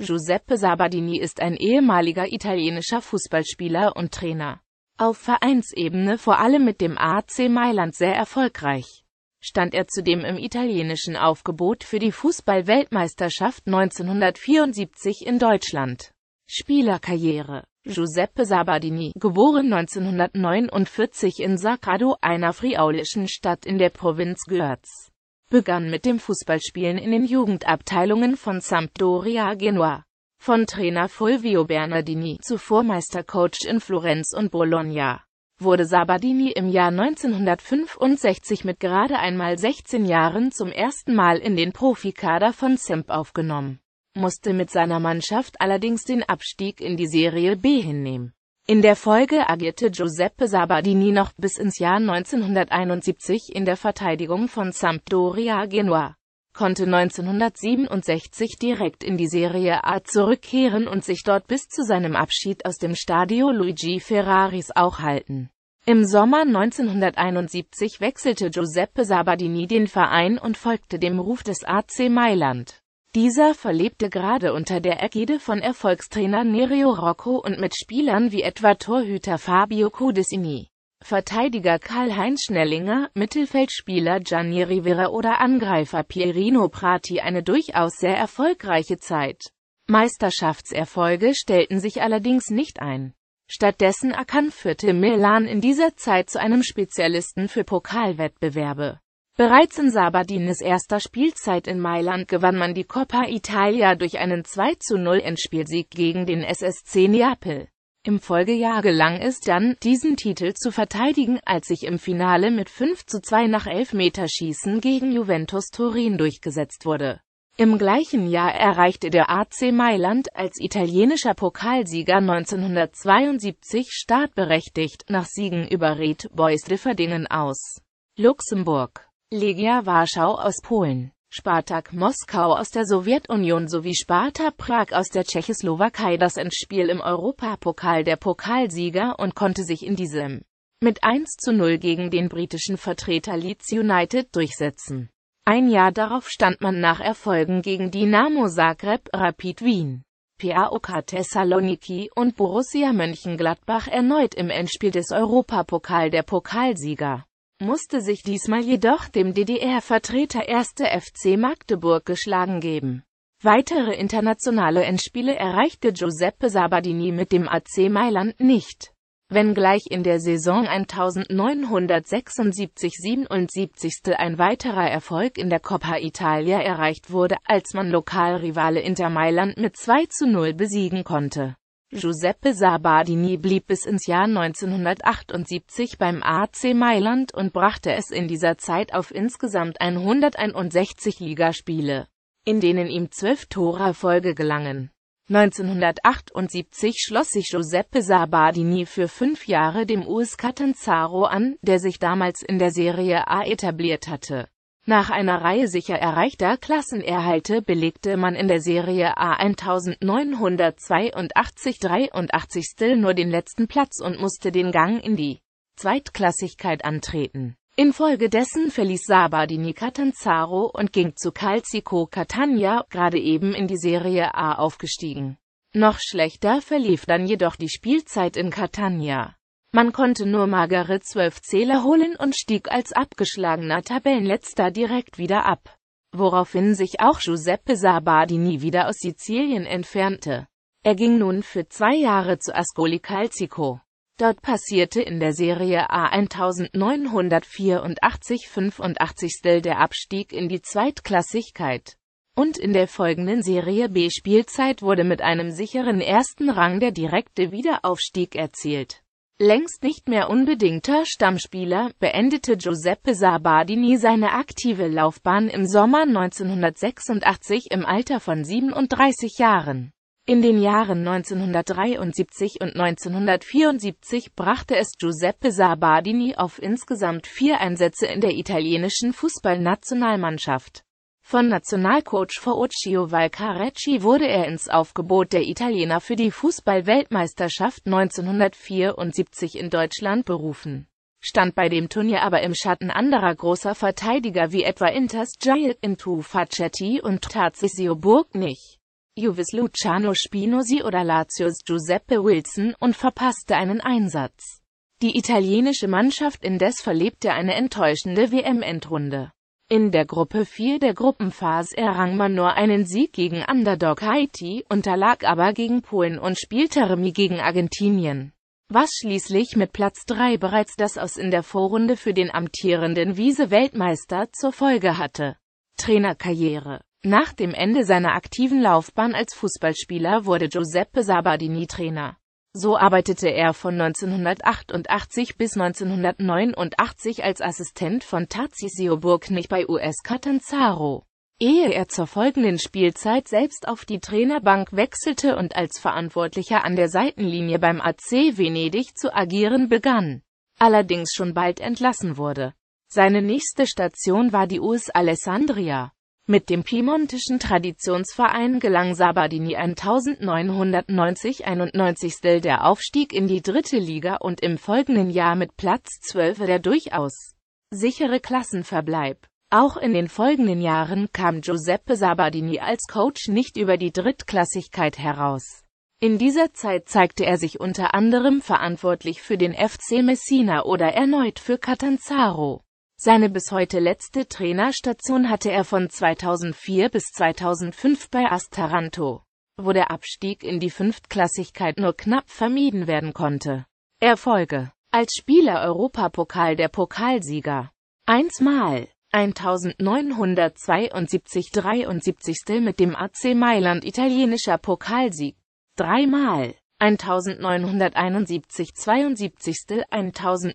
Giuseppe Sabadini ist ein ehemaliger italienischer Fußballspieler und Trainer. Auf Vereinsebene vor allem mit dem AC Mailand sehr erfolgreich. Stand er zudem im italienischen Aufgebot für die Fußballweltmeisterschaft 1974 in Deutschland. Spielerkarriere Giuseppe Sabadini, geboren 1949 in Sacrado, einer friaulischen Stadt in der Provinz Görz begann mit dem Fußballspielen in den Jugendabteilungen von Sampdoria Genua. Von Trainer Fulvio Bernardini, zuvor Meistercoach in Florenz und Bologna, wurde Sabadini im Jahr 1965 mit gerade einmal 16 Jahren zum ersten Mal in den Profikader von Semp aufgenommen, musste mit seiner Mannschaft allerdings den Abstieg in die Serie B hinnehmen. In der Folge agierte Giuseppe Sabadini noch bis ins Jahr 1971 in der Verteidigung von Sampdoria Genua, konnte 1967 direkt in die Serie A zurückkehren und sich dort bis zu seinem Abschied aus dem Stadio Luigi Ferraris auch halten. Im Sommer 1971 wechselte Giuseppe Sabadini den Verein und folgte dem Ruf des AC Mailand. Dieser verlebte gerade unter der Ägide von Erfolgstrainer Nereo Rocco und mit Spielern wie etwa Torhüter Fabio Codesini, Verteidiger Karl-Heinz Schnellinger, Mittelfeldspieler Gianni Rivera oder Angreifer Pierino Prati eine durchaus sehr erfolgreiche Zeit. Meisterschaftserfolge stellten sich allerdings nicht ein. Stattdessen erkannt führte Milan in dieser Zeit zu einem Spezialisten für Pokalwettbewerbe. Bereits in Sabadines erster Spielzeit in Mailand gewann man die Coppa Italia durch einen 2 zu 0 Endspielsieg gegen den SSC Neapel. Im Folgejahr gelang es dann, diesen Titel zu verteidigen, als sich im Finale mit 5 zu 2 nach Elfmeterschießen gegen Juventus Turin durchgesetzt wurde. Im gleichen Jahr erreichte der AC Mailand als italienischer Pokalsieger 1972 startberechtigt nach Siegen über Red Boys Differdingen aus Luxemburg. Legia Warschau aus Polen, Spartak Moskau aus der Sowjetunion sowie Sparta Prag aus der Tschechoslowakei das Endspiel im Europapokal der Pokalsieger und konnte sich in diesem mit 1 zu 0 gegen den britischen Vertreter Leeds United durchsetzen. Ein Jahr darauf stand man nach Erfolgen gegen Dinamo Zagreb, Rapid Wien, PAOK Thessaloniki und Borussia Mönchengladbach erneut im Endspiel des Europapokal der Pokalsieger musste sich diesmal jedoch dem DDR-Vertreter 1. FC Magdeburg geschlagen geben. Weitere internationale Endspiele erreichte Giuseppe Sabadini mit dem AC Mailand nicht. Wenngleich in der Saison 1976-77 ein weiterer Erfolg in der Coppa Italia erreicht wurde, als man Lokalrivale Inter Mailand mit 2 zu 0 besiegen konnte. Giuseppe Sabadini blieb bis ins Jahr 1978 beim AC Mailand und brachte es in dieser Zeit auf insgesamt 161 Ligaspiele, in denen ihm zwölf Torerfolge gelangen. 1978 schloss sich Giuseppe Sabadini für fünf Jahre dem US Catanzaro an, der sich damals in der Serie A etabliert hatte. Nach einer Reihe sicher erreichter Klassenerhalte belegte man in der Serie A 1982-83 nur den letzten Platz und musste den Gang in die Zweitklassigkeit antreten. Infolgedessen verließ Saba die Catanzaro und ging zu Calcico Catania, gerade eben in die Serie A aufgestiegen. Noch schlechter verlief dann jedoch die Spielzeit in Catania. Man konnte nur magere zwölf Zähler holen und stieg als abgeschlagener Tabellenletzter direkt wieder ab, woraufhin sich auch Giuseppe Sabardini wieder aus Sizilien entfernte. Er ging nun für zwei Jahre zu Ascoli Calcico. Dort passierte in der Serie A 1984 85 der Abstieg in die Zweitklassigkeit. Und in der folgenden Serie B Spielzeit wurde mit einem sicheren ersten Rang der direkte Wiederaufstieg erzielt. Längst nicht mehr unbedingter Stammspieler, beendete Giuseppe Sabadini seine aktive Laufbahn im Sommer 1986 im Alter von 37 Jahren. In den Jahren 1973 und 1974 brachte es Giuseppe Sabadini auf insgesamt vier Einsätze in der italienischen Fußballnationalmannschaft. Von Nationalcoach Fauccio Valcarecci wurde er ins Aufgebot der Italiener für die Fußball-Weltmeisterschaft 1974 in Deutschland berufen, stand bei dem Turnier aber im Schatten anderer großer Verteidiger wie etwa Inters Gianni Intu Facetti und Tarzisio nicht. Juvis Luciano Spinosi oder Lazios Giuseppe Wilson und verpasste einen Einsatz. Die italienische Mannschaft indes verlebte eine enttäuschende WM-Endrunde. In der Gruppe 4 der Gruppenphase errang man nur einen Sieg gegen Underdog Haiti, unterlag aber gegen Polen und spielte Remi gegen Argentinien, was schließlich mit Platz 3 bereits das Aus in der Vorrunde für den amtierenden Wiese-Weltmeister zur Folge hatte. Trainerkarriere Nach dem Ende seiner aktiven Laufbahn als Fußballspieler wurde Giuseppe Sabadini Trainer. So arbeitete er von 1988 bis 1989 als Assistent von Tazio Burknich bei US Catanzaro, ehe er zur folgenden Spielzeit selbst auf die Trainerbank wechselte und als Verantwortlicher an der Seitenlinie beim AC Venedig zu agieren begann, allerdings schon bald entlassen wurde. Seine nächste Station war die US Alessandria. Mit dem piemontischen Traditionsverein gelang Sabadini 1990-91 der Aufstieg in die dritte Liga und im folgenden Jahr mit Platz 12 der durchaus sichere Klassenverbleib. Auch in den folgenden Jahren kam Giuseppe Sabadini als Coach nicht über die Drittklassigkeit heraus. In dieser Zeit zeigte er sich unter anderem verantwortlich für den FC Messina oder erneut für Catanzaro. Seine bis heute letzte Trainerstation hatte er von 2004 bis 2005 bei Astaranto, wo der Abstieg in die Fünftklassigkeit nur knapp vermieden werden konnte. Erfolge Als Spieler Europapokal der Pokalsieger. Einsmal 1972 73. mit dem AC Mailand italienischer Pokalsieg. Dreimal 1971 72.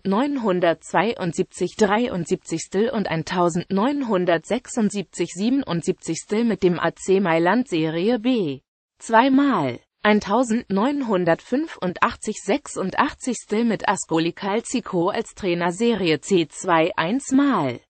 1972 73. und 1976 77. mit dem AC Mailand Serie B. Zweimal. 1985 86. mit Ascoli Calcico als Trainer Serie C2 mal.